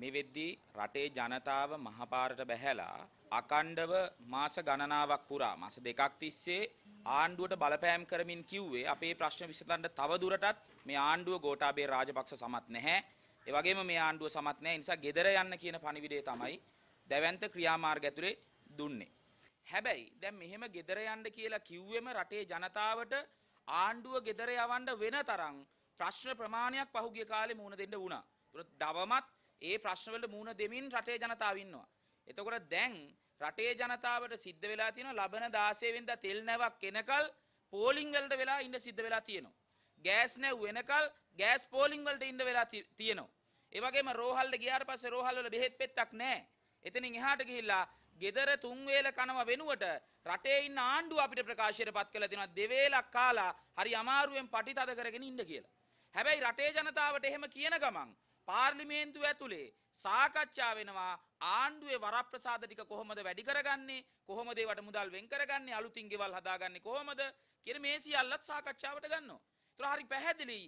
මේ වෙද්දී රටේ ජනතාව මහපාරට බැහැලා අකණ්ඩව මාස ගණනාවක් පුරා මාස දෙකක් තිස්සේ ආණ්ඩුවට බලපෑම් කරමින් කිව්වේ අපේ ප්‍රශ්න විසඳන්න තව දුරටත් මේ ආණ්ඩුව ගෝඨාභය රාජපක්ෂ සමත් නැහැ. ඒ වගේම මේ ආණ්ඩුව සමත් නැහැ. නිසා gedara යන්න කියන පණිවිඩය තමයි දැවැන්ත ක්‍රියාමාර්ග ඇතුලේ දුන්නේ. හැබැයි දැන් මෙහෙම gedara යන්න කියලා කිව්වෙම රටේ ජනතාවට ආණ්ඩුව gedara යවන්න වෙන තරම් ප්‍රශ්න ප්‍රමාණයක් පහුගිය කාලේ මුණ දෙන්න වුණා. ඒතර දවමත් ඒ ප්‍රශ්නවලට මුහුණ දෙමින් රටේ ජනතාව ඉන්නවා. එතකොට දැන් රටේ ජනතාවට සිද්ධ වෙලා තියෙනවා ලබන 16 වෙනිදා තෙල් නැවක් එනකල් පෝලිං වලට වෙලා ඉන්න සිද්ධ වෙලා තියෙනවා. ගෑස් නැව් වෙනකල් ගෑස් පෝලිං වලට ඉන්න වෙලා තියෙනවා. ඒ වගේම රෝහල්ට ගියාට පස්සේ රෝහල් වල බෙහෙත් පෙත්තක් නැහැ. එතනින් එහාට ගිහිල්ලා ගෙදර තුන් වේල කනව වෙනුවට රටේ ඉන්න ආණ්ඩුව අපිට ප්‍රකාශයට පත් කළ දෙනවා දෙවේලක් කාලා හරි අමාරුවෙන් පටිතද කරගෙන ඉන්න කියලා. හැබැයි රටේ ජනතාවට එහෙම කියන ගමන් පාර්ලිමේන්තුව ඇතුලේ සාකච්ඡා වෙනවා ආණ්ඩුවේ වරප්‍රසාද ටික කොහොමද වැඩි කරගන්නේ කොහොමද ඒවට මුදල් වෙන් කරගන්නේ අලුතින් ගෙවල් හදාගන්නේ කොහොමද කියන මේ සියල්ලත් සාකච්ඡාවට ගන්නවා. ඒතර හරි පැහැදිලි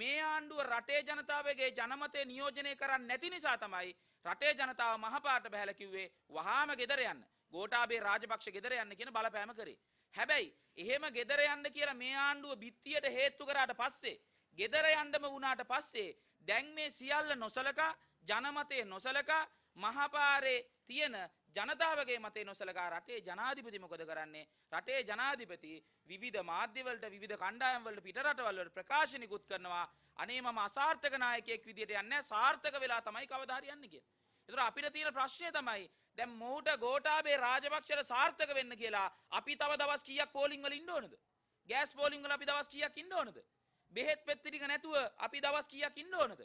මේ ආණ්ඩුව රටේ ජනතාවගේ ජනමතය නියෝජනය කරන්නේ නැති නිසා තමයි රටේ ජනතාව මහපාට බහැලා කිව්වේ වහාම ගෙදර යන්න. ගෝඨාභය රාජපක්ෂ ගෙදර යන්න කියන බලපෑම කරේ. හැබැයි එහෙම ගෙදර යන්න කියලා මේ ආණ්ඩුව බිත්තියට හේතු කරාට පස්සේ ගෙදර යන්නම වුණාට පස්සේ දැන් මේ සියල්ල නොසලකා ජනමතය නොසලකා මහපාරේ තියෙන ජනතාවගේ මතේ නොසලකා රටේ ජනාධිපති මොකද කරන්නේ රටේ ජනාධිපති විවිධ මාධ්‍යවලට විවිධ කණ්ඩායම් වලට පිටරටවල් වලට ප්‍රකාශ නිකුත් කරනවා අනේ මම අසාර්ථක නායකයෙක් විදියට යන්නේ සාර්ථක වෙලා තමයි කවදා හරි යන්නේ කියලා. ඒතර අපිට තියෙන ප්‍රශ්නේ තමයි දැන් මෝට ගෝඨාභය රාජපක්ෂට සාර්ථක වෙන්න කියලා අපි තව දවස් කීයක් පෝලිං වල ඉන්න ඕනද? ගෑස් පෝලිං වල අපි දවස් කීයක් ඉන්න ඕනද? බෙහෙත් පෙත් ටික නැතුව අපි දවස් කීයක් ඉන්න ඕනද?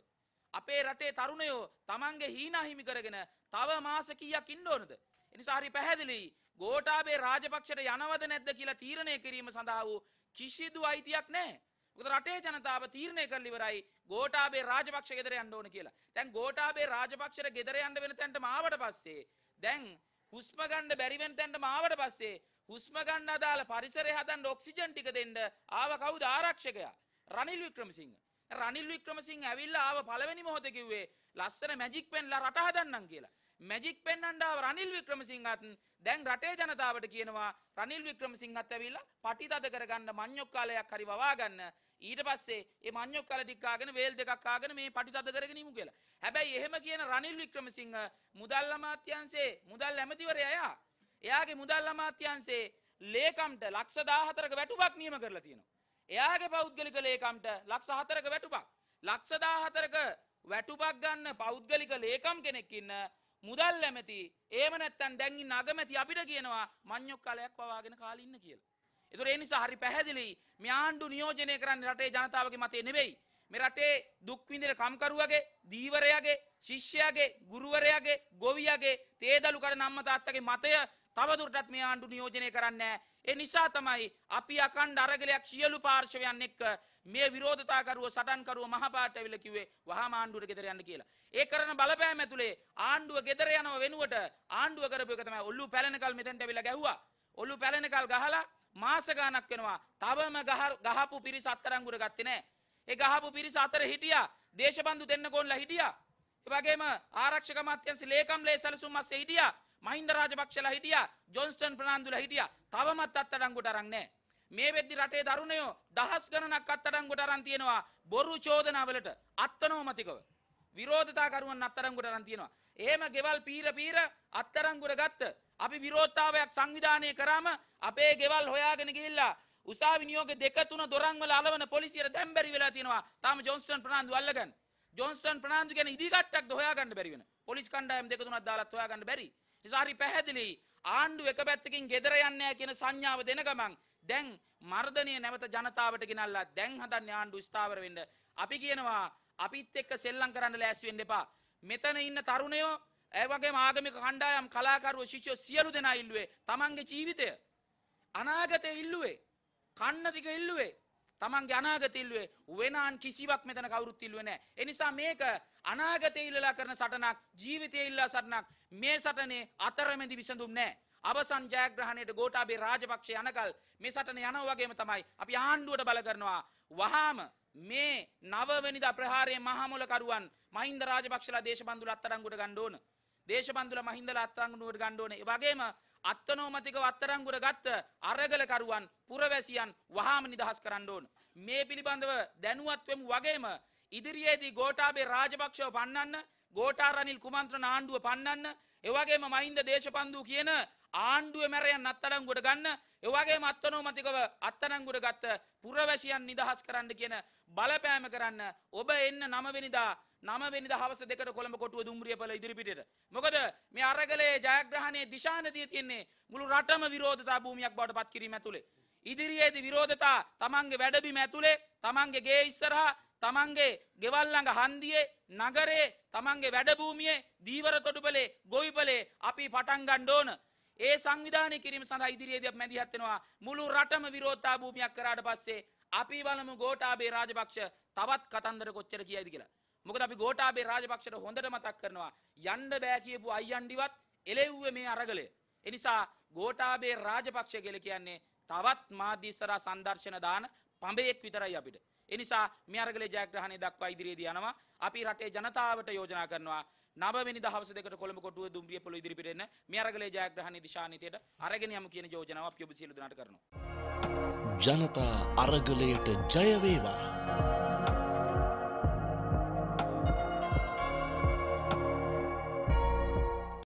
අපේ රටේ තරුණයෝ Tamange හීනා හිමි කරගෙන තව මාස කීයක් ඉන්න ඕනද? එනිසා හරි පැහැදිලියි ගෝඨාභය රාජපක්ෂට යනවද නැද්ද කියලා තීරණය කිරීම සඳහා වූ කිසිදු අයිතියක් නැහැ. මොකද රටේ ජනතාව තීරණය කරලා ඉවරයි ගෝඨාභය රාජපක්ෂ ගෙදර යන්න ඕන කියලා. දැන් ගෝඨාභය රාජපක්ෂට ගෙදර යන්න වෙන තැනට මාවට පස්සේ දැන් හුස්ම ගන්න බැරි වෙන තැනට මාවට පස්සේ හුස්ම ගන්න අදාළ පරිසරය හදන්න ඔක්සිජන් ටික දෙන්න ආව කවුද ආරක්ෂකයා? රනිල් වික්‍රමසිංහ. රනිල් වික්‍රමසිංහ ඇවිල්ලා ආව පළවෙනි මොහොතේ කිව්වේ ලස්සන මැජික් පෙන්ලා රට හදන්නම් කියලා. මැජික් පෙන්වන්න ආව රනිල් වික්‍රමසිංහත් දැන් රටේ ජනතාවට කියනවා රනිල් වික්‍රමසිංහත් ඇවිල්ලා පටිතද කරගන්න මඤ්ඤොක්කාලයක් හරි වවා ගන්න. ඊට පස්සේ මේ මඤ්ඤොක්කාල ටික ආගෙන වේල් දෙකක් ආගෙන මේ පටිතද කරගෙන ඉමු කියලා. හැබැයි එහෙම කියන රනිල් වික්‍රමසිංහ මුදල් අමාත්‍යාංශයේ මුදල් ඇමතිවරයා එයාගේ මුදල් අමාත්‍යාංශයේ ලේකම්ට ලක්ෂ 14ක වැටුපක් නියම කරලා තියෙනවා. එයාගේ පෞද්ගලික ලේකම්ට ලක්ෂ හතරක වැටුපක්. ලක්ෂ 14ක වැටුපක් ගන්න පෞද්ගලික ලේකම් කෙනෙක් ඉන්න මුදල් ඇමති එහෙම නැත්නම් දැන් ඉන්න අගමැති අපිට කියනවා මඤ්ඤොක් කාලයක් පවාගෙන කාලේ ඉන්න කියලා. ඒතර ඒ නිසා හරි පැහැදිලි මේ ආණ්ඩු නියෝජනය කරන්නේ රටේ ජනතාවගේ මතය නෙවෙයි. මේ රටේ දුක් විඳින කම්කරුවගේ, දීවරයාගේ, ශිෂ්‍යයාගේ, ගුරුවරයාගේ, ගොවියාගේ, තේදලු කරන අම්මා තාත්තගේ මතය තවදුරටත් මේ ආණ්ඩු නියෝජනය කරන්නේ ඒ නිසා තමයි අපි අකණ්ඩ අරගලයක් සියලු පාර්ශවයන් එක්ක මේ විරෝධතාකරුව සටන්කරුව මහපාට ඇවිල්ලා කිව්වේ වහාම ආණ්ඩුවට ගෙදර යන්න කියලා. ඒ කරන බලපෑම ඇතුලේ ආණ්ඩුව ගෙදර යනව වෙනුවට ආණ්ඩුව කරපු එක තමයි ඔල්ලු පැලෙනකල් මෙතෙන්ට ඇවිල්ලා ගැහුවා. ඔල්ලු පැලෙනකල් ගහලා මාස ගාණක් වෙනවා. තවම ගහපු පිරිස අත්තරංගුර ගත්තේ නැහැ. ඒ ගහපු පිරිස අතර හිටියා. දේශබන්දු දෙන්නකෝන්ලා හිටියා. ඒ වගේම ආරක්ෂක අමාත්‍යංශ ලේකම් ලේ සැලසුම් මාසේ හිටියා. මහින්ද රාජපක්ෂලා හිටියා ජොන්ස්ටන් ප්‍රනාන්දුලා හිටියා තවමත් අත්අඩංගුවට අරන් නැහැ. මේ වෙද්දි රටේ තරුණයෝ දහස් ගණනක් අත්අඩංගුවට අරන් තියෙනවා බොරු චෝදනාවලට අත්නෝමතිකව. විරෝධතාකරුවන් අත්තරංගුට අරන් තියෙනවා. එහෙම ගෙවල් පීර පීර අත්තරංගුට ගත්ත අපි විරෝධතාවයක් සංවිධානය කරාම අපේ ගෙවල් හොයාගෙන ගිහිල්ලා උසාවි නියෝග දෙක තුන දොරන් වල අලවන පොලිසියට දැන් බැරි වෙලා තියෙනවා. තාම ජොන්ස්ටන් ප්‍රනාන්දු අල්ලගන්න. ජොන්ස්ටන් ප්‍රනාන්දු කියන ඉදිකට්ටක්ද හොයාගන්න බැරි වෙන. පොලිස් කණ්ඩායම් දෙක තුනක් දාලා හොයාගන්න බැරි. නිසා හරි පැහැදිලි ආණ්ඩුව එක පැත්තකින් ගෙදර යන්නේ කියන සංඥාව දෙන ගමන් දැන් මර්ධනය නැවත ජනතාවට ගෙනල්ලා දැන් හදන්නේ ආණ්ඩුව ස්ථාවර වෙන්න. අපි කියනවා අපිත් එක්ක සෙල්ලම් කරන්න ලෑස්ති වෙන්න එපා. මෙතන ඉන්න තරුණයෝ ඒ වගේම ආගමික කණ්ඩායම් කලාකරුවෝ ශිෂ්‍යෝ සියලු දෙනා ඉල්ලුවේ තමන්ගේ ජීවිතය අනාගතය ඉල්ලුවේ කන්න ටික ඉල්ලුවේ තමන්ගේ අනාගතීල්ුවේ වෙනන් කිසිවක් මෙතන කවුරුත් ඉල්ලුවේ නැහැ. ඒ නිසා මේක අනාගතේ ඉල්ලලා කරන සටනක්, ජීවිතේ ඉල්ලලා සටනක්. මේ සටනේ අතරමැදි විසඳුම් නැහැ. අවසන් ජයග්‍රහණයට ගෝඨාභය රාජපක්ෂ යනකල් මේ සටන යනවා වගේම තමයි අපි ආණ්ඩුවට බල කරනවා. වහාම මේ නවවැනිදා ප්‍රහාරයේ මහමොලකරුවන් මහින්ද රාජපක්ෂලා දේශබන්දුල අත්අඩංගුවට ගන්න ඕන. දේශබන්දුල මහින්දලා අත්අඩංගුවට ගන්න ඕනේ. ඒ වගේම අත්තනෝමතිකව අත්තරංගුර ගත්ත අරගලකරුවන් පුරවැසියන් වහාම නිදහස් කරන්න ඕන. මේ පිළිබඳව දැනුවත් වෙමු වගේම ඉදිරියේදී ගෝඨාභය රාජපක්ෂව පන්නන්න ගෝඨා රනිල් කුමන්ත්‍රණ ආණ්ඩුව පන්නන්න එවගේම මහින්ද දේශපන්දු කියන ආණ්ඩුවේ මැරයන් අත්අඩංගුවට ගන්න එවගේම අත්නෝමතිකව අත්අඩංගුවට ගත්ත පුරවැසියන් නිදහස් කරන්න කියන බලපෑම කරන්න ඔබ එන්න 9 වෙනිදා නමවෙනි දහවස දෙකට කොළඹ කොටුව දුම්රිය පල ඉදිරිපිට. මොකද මේ අරගලේ ජයග්‍රහණය දිශානතිය තියෙන්නේ මුළු රටම විරෝධතා භූමයක් බවට පත් කිරීම ඇතුළේ. ඉදිරියේද විරෝධතා තමන්ගේ වැඩබිම ඇතුළේ තමන්ගේ ගේ ඉස්සරහා තමන්ගේ ගෙවල්ලඟ හන්දියේ නගරේ තමන්ගේ වැඩභූමියේ දීවර තොටුපලේ ගොවිපලේ අපි පටන් ගන්න ඕන. ඒ සංවිධානය කිරීම සඳහා ඉදිරියේදී අපි මැදිහත් වෙනවා. මුළු රටම විරෝධතා භූමියක් කරාට පස්සේ අපි බලමු ගෝඨාභය රාජපක්ෂ තවත් කතන්දර කොච්චර කියයිද කියලා. මොකද අපි ගෝටාබේ රාජපක්ෂට හොඳට මතක් කරනවා යන්න බෑ කියපු අයියන්ඩිවත් එලෙව්වේ මේ අරගලය. එනිසා ගෝටාබේ රාජපක්ෂ කියලා කියන්නේ තවත් මාධ්‍ය ඉස්සරහා සංදර්ශන දාන පඹයක් විතරයි අපිට. එනිසා මේ අරගලේ ජයග්‍රහණය දක්වා ඉදිරියේදී යනවා. අපි රටේ ජනතාවට යෝජනා කරනවා නවවෙනි දහවස දෙකට කොළඹ කොටුව දුම්රිය පොළ ඉදිරිපිට එන්න මේ අරගලේ ජයග්‍රහණයේ දිශානීතියට අරගෙන යමු කියන යෝජනාව අපි ඔබ සියලු දෙනාට කරනවා. ජනතා අරගලයට ජය වේවා.